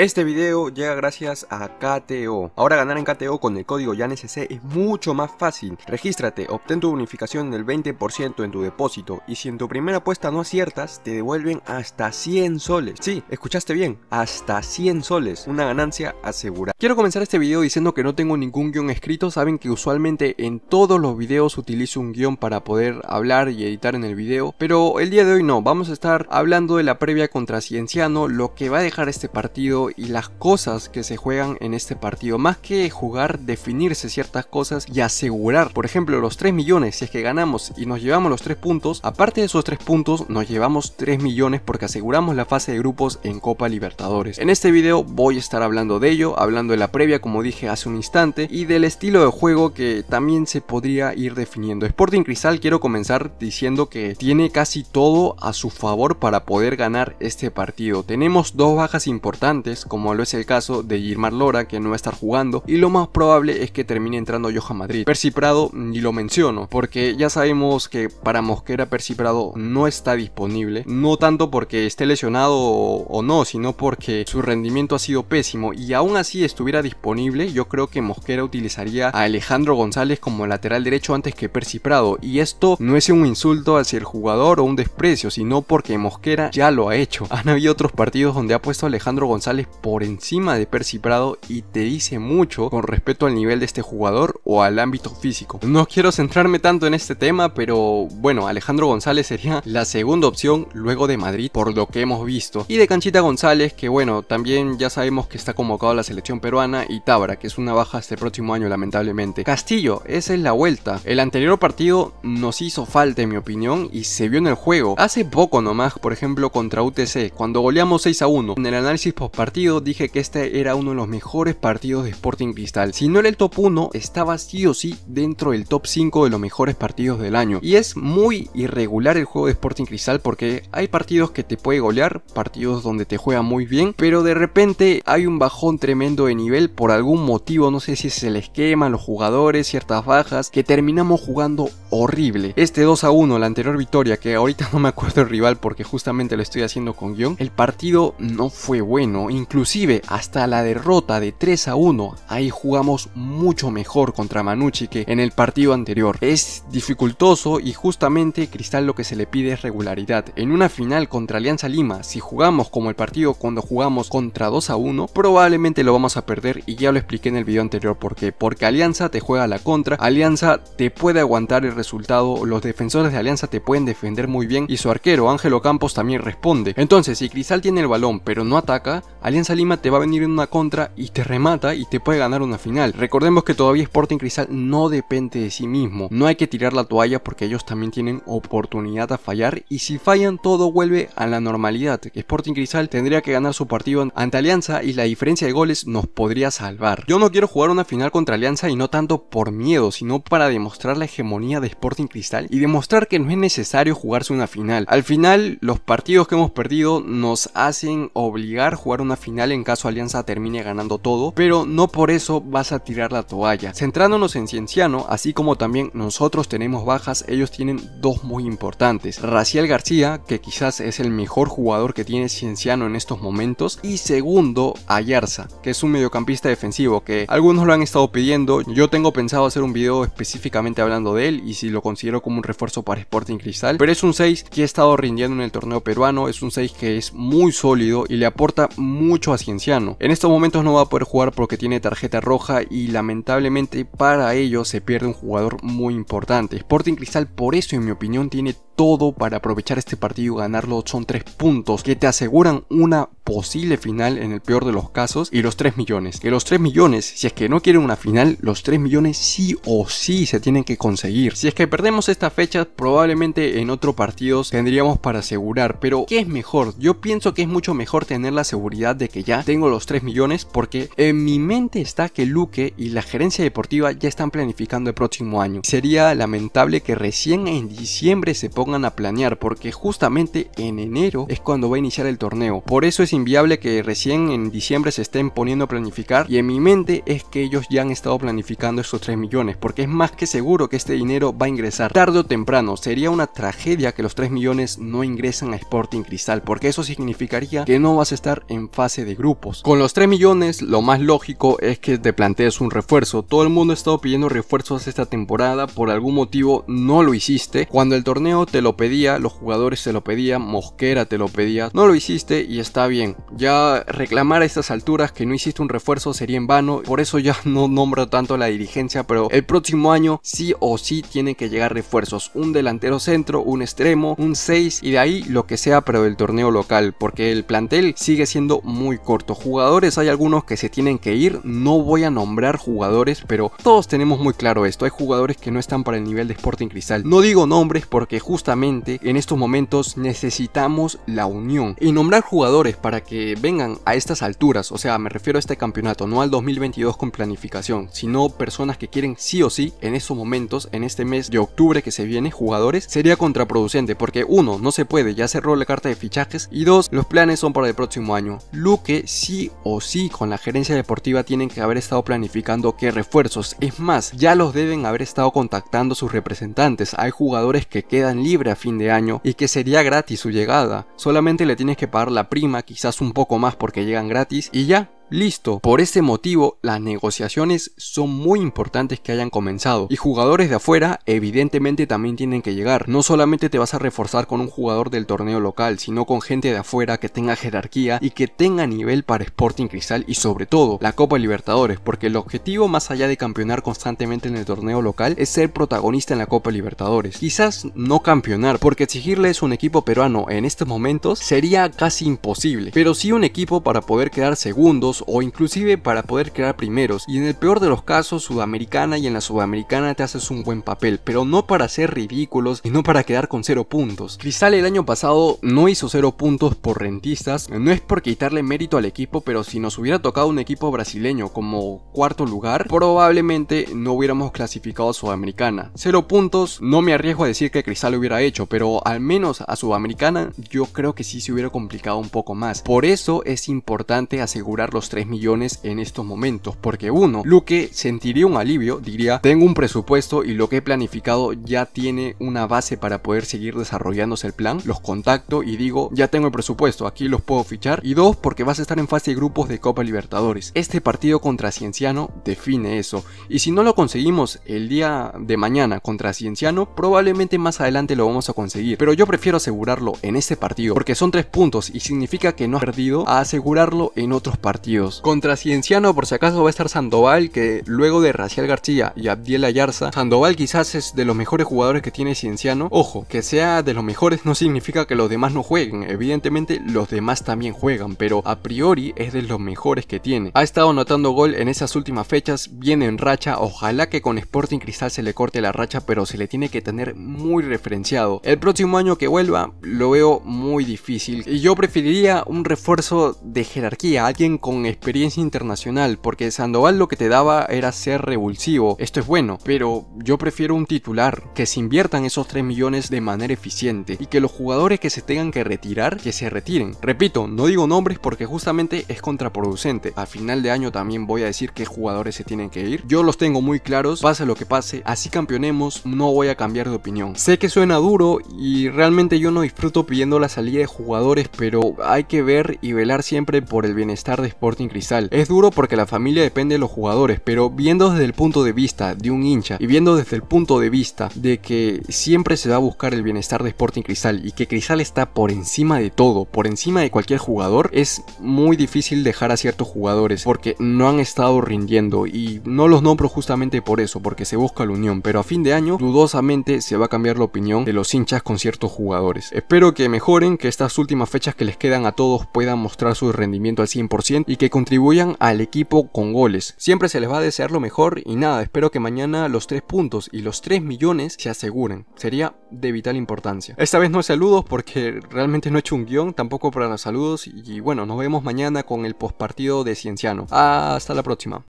Este video llega gracias a KTO. Ahora ganar en KTO con el código YANSC es mucho más fácil. Regístrate, obtén tu bonificación del 20% en tu depósito y si en tu primera apuesta no aciertas, te devuelven hasta 100 soles. Sí, escuchaste bien, hasta 100 soles, una ganancia asegurada. Quiero comenzar este video diciendo que no tengo ningún guión escrito, saben que usualmente en todos los videos utilizo un guión para poder hablar y editar en el video, pero el día de hoy no, vamos a estar hablando de la previa contra Cienciano, lo que va a dejar este partido y las cosas que se juegan en este partido. Más que jugar, definirse ciertas cosas y asegurar, por ejemplo, los 3 millones, si es que ganamos y nos llevamos los 3 puntos, aparte de esos 3 puntos, nos llevamos 3 millones porque aseguramos la fase de grupos en Copa Libertadores. En este video voy a estar hablando de ello, hablando de la previa como dije hace un instante y del estilo de juego que también se podría ir definiendo. Sporting Cristal quiero comenzar diciendo que tiene casi todo a su favor para poder ganar este partido. Tenemos dos bajas importantes como lo es el caso de Gilmar Lora, que no va a estar jugando, y lo más probable es que termine entrando Johan Madrid. Percy Prado ni lo menciono, porque ya sabemos que para Mosquera Percy Prado no está disponible, no tanto porque esté lesionado o no, sino porque su rendimiento ha sido pésimo y aún así estuviera disponible, yo creo que Mosquera utilizaría a Alejandro González como lateral derecho antes que Percy Prado, y esto no es un insulto hacia el jugador o un desprecio, sino porque Mosquera ya lo ha hecho. Han habido otros partidos donde ha puesto a Alejandro González por encima de Percy Prado y te dice mucho con respecto al nivel de este jugador o al ámbito físico. No quiero centrarme tanto en este tema, pero bueno, Alejandro González sería la segunda opción luego de Madrid por lo que hemos visto. Y de Canchita González, que bueno, también ya sabemos que está convocado a la selección peruana y Tabra, que es una baja este próximo año lamentablemente. Castillo, esa es la vuelta. El anterior partido nos hizo falta en mi opinión y se vio en el juego. Hace poco nomás, por ejemplo, contra UTC, cuando goleamos 6 a 1. En el análisis post dije que este era uno de los mejores partidos de Sporting Cristal. Si no era el top 1, estaba sí o sí dentro del top 5 de los mejores partidos del año. Y es muy irregular el juego de Sporting Cristal porque hay partidos que te puede golear, partidos donde te juega muy bien, pero de repente hay un bajón tremendo de nivel por algún motivo, no sé si es el esquema, los jugadores, ciertas bajas, que terminamos jugando horrible. Este 2 a 1, la anterior victoria, que ahorita no me acuerdo el rival porque justamente lo estoy haciendo con guión, el partido no fue bueno, Inclusive hasta la derrota de 3 a 1, ahí jugamos mucho mejor contra Manucci que en el partido anterior. Es dificultoso y justamente Cristal lo que se le pide es regularidad. En una final contra Alianza Lima, si jugamos como el partido cuando jugamos contra 2 a 1, probablemente lo vamos a perder y ya lo expliqué en el video anterior por qué. Porque Alianza te juega a la contra, Alianza te puede aguantar el resultado, los defensores de Alianza te pueden defender muy bien y su arquero Ángelo Campos también responde. Entonces, si Cristal tiene el balón pero no ataca, Alianza Lima te va a venir en una contra y te remata y te puede ganar una final. Recordemos que todavía Sporting Cristal no depende de sí mismo. No hay que tirar la toalla porque ellos también tienen oportunidad a fallar y si fallan todo vuelve a la normalidad. Sporting Cristal tendría que ganar su partido ante Alianza y la diferencia de goles nos podría salvar. Yo no quiero jugar una final contra Alianza y no tanto por miedo, sino para demostrar la hegemonía de Sporting Cristal y demostrar que no es necesario jugarse una final. Al final, los partidos que hemos perdido nos hacen obligar a jugar una final en caso Alianza termine ganando todo, pero no por eso vas a tirar la toalla. Centrándonos en Cienciano, así como también nosotros tenemos bajas, ellos tienen dos muy importantes. Raciel García, que quizás es el mejor jugador que tiene Cienciano en estos momentos, y segundo, Ayarza, que es un mediocampista defensivo que algunos lo han estado pidiendo. Yo tengo pensado hacer un video específicamente hablando de él y si lo considero como un refuerzo para Sporting Cristal, pero es un 6 que ha estado rindiendo en el torneo peruano, es un 6 que es muy sólido y le aporta mucho a Cienciano. En estos momentos no va a poder jugar porque tiene tarjeta roja y lamentablemente para ello se pierde un jugador muy importante. Sporting Cristal por eso en mi opinión tiene todo para aprovechar este partido y ganarlo. Son tres puntos que te aseguran una posible final en el peor de los casos y los tres millones. Que los tres millones, si es que no quieren una final, los tres millones sí o sí se tienen que conseguir. Si es que perdemos esta fecha, probablemente en otro partido tendríamos para asegurar. Pero, ¿qué es mejor? Yo pienso que es mucho mejor tener la seguridad de que ya tengo los 3 millones porque en mi mente está que Luque y la gerencia deportiva ya están planificando el próximo año. Sería lamentable que recién en diciembre se ponga a planear porque justamente en enero es cuando va a iniciar el torneo. Por eso es inviable que recién en diciembre se estén poniendo a planificar y en mi mente es que ellos ya han estado planificando estos 3 millones porque es más que seguro que este dinero va a ingresar tarde o temprano. Sería una tragedia que los 3 millones no ingresan a Sporting Cristal porque eso significaría que no vas a estar en fase de grupos. Con los 3 millones lo más lógico es que te plantees un refuerzo. Todo el mundo ha estado pidiendo refuerzos esta temporada, por algún motivo no lo hiciste. Cuando el torneo te lo pedía, los jugadores se lo pedían, Mosquera te lo pedía, no lo hiciste y está bien. Ya reclamar a estas alturas que no hiciste un refuerzo sería en vano, por eso ya no nombro tanto la dirigencia, pero el próximo año sí o sí tienen que llegar refuerzos, un delantero centro, un extremo, un 6 y de ahí lo que sea, pero del torneo local, porque el plantel sigue siendo muy corto. Jugadores hay algunos que se tienen que ir, no voy a nombrar jugadores, pero todos tenemos muy claro esto, hay jugadores que no están para el nivel de Sporting Cristal. No digo nombres porque justo justamente en estos momentos necesitamos la unión y nombrar jugadores para que vengan a estas alturas, o sea, me refiero a este campeonato, no al 2022 con planificación, sino personas que quieren sí o sí en estos momentos, en este mes de octubre que se viene, jugadores, sería contraproducente porque uno, no se puede, ya cerró la carta de fichajes y dos, los planes son para el próximo año. Luque sí o sí con la gerencia deportiva tienen que haber estado planificando qué refuerzos, es más, ya los deben haber estado contactando sus representantes, hay jugadores que quedan libre a fin de año y que sería gratis su llegada. Solamente le tienes que pagar la prima, quizás un poco más porque llegan gratis y ya, Listo, por ese motivo las negociaciones son muy importantes que hayan comenzado y jugadores de afuera evidentemente también tienen que llegar. No solamente te vas a reforzar con un jugador del torneo local, sino con gente de afuera que tenga jerarquía y que tenga nivel para Sporting Cristal y sobre todo la Copa Libertadores, porque el objetivo más allá de campeonar constantemente en el torneo local es ser protagonista en la Copa Libertadores. Quizás no campeonar, porque exigirles un equipo peruano en estos momentos sería casi imposible, pero sí un equipo para poder quedar segundos o inclusive para poder crear primeros y en el peor de los casos sudamericana y en la sudamericana te haces un buen papel, pero no para ser ridículos y no para quedar con cero puntos. Cristal el año pasado no hizo cero puntos por rentistas, no es por quitarle mérito al equipo, pero si nos hubiera tocado un equipo brasileño como cuarto lugar, probablemente no hubiéramos clasificado a Sudamericana. Cero puntos, no me arriesgo a decir que Cristal lo hubiera hecho, pero al menos a Sudamericana yo creo que sí se hubiera complicado un poco más. Por eso es importante asegurar los 3 millones en estos momentos, porque uno, Luque sentiría un alivio, diría, tengo un presupuesto y lo que he planificado ya tiene una base para poder seguir desarrollándose el plan, los contacto y digo, ya tengo el presupuesto, aquí los puedo fichar, y dos, porque vas a estar en fase de grupos de Copa Libertadores. Este partido contra Cienciano define eso, y si no lo conseguimos el día de mañana contra Cienciano, probablemente más adelante lo vamos a conseguir, pero yo prefiero asegurarlo en este partido, porque son tres puntos y significa que no has perdido a asegurarlo en otros partidos. Contra Cienciano por si acaso va a estar Sandoval, que luego de Racial García y Abdiel Yarza Sandoval quizás es de los mejores jugadores que tiene Cienciano. Ojo, que sea de los mejores no significa que los demás no jueguen, evidentemente los demás también juegan, pero a priori es de los mejores que tiene. Ha estado anotando gol en esas últimas fechas, viene en racha, ojalá que con Sporting Cristal se le corte la racha, pero se le tiene que tener muy referenciado. El próximo año que vuelva lo veo muy difícil y yo preferiría un refuerzo de jerarquía, alguien con experiencia internacional, porque Sandoval lo que te daba era ser revulsivo. Esto es bueno, pero yo prefiero un titular, que se inviertan esos 3 millones de manera eficiente y que los jugadores que se tengan que retirar, que se retiren. Repito, no digo nombres porque justamente es contraproducente. A final de año también voy a decir qué jugadores se tienen que ir. Yo los tengo muy claros, pase lo que pase, así campeonemos, no voy a cambiar de opinión. Sé que suena duro y realmente yo no disfruto pidiendo la salida de jugadores, pero hay que ver y velar siempre por el bienestar de Sport Cristal. Es duro porque la familia depende de los jugadores, pero viendo desde el punto de vista de un hincha y viendo desde el punto de vista de que siempre se va a buscar el bienestar de Sporting Cristal y que Cristal está por encima de todo, por encima de cualquier jugador, es muy difícil dejar a ciertos jugadores porque no han estado rindiendo y no los nombro justamente por eso, porque se busca la unión, pero a fin de año dudosamente se va a cambiar la opinión de los hinchas con ciertos jugadores. Espero que mejoren, que estas últimas fechas que les quedan a todos puedan mostrar su rendimiento al 100% y que contribuyan al equipo con goles. Siempre se les va a desear lo mejor y nada, espero que mañana los 3 puntos y los 3 millones se aseguren. Sería de vital importancia. Esta vez no saludos porque realmente no he hecho un guión, tampoco para los saludos y bueno, nos vemos mañana con el postpartido de Cienciano. Hasta la próxima.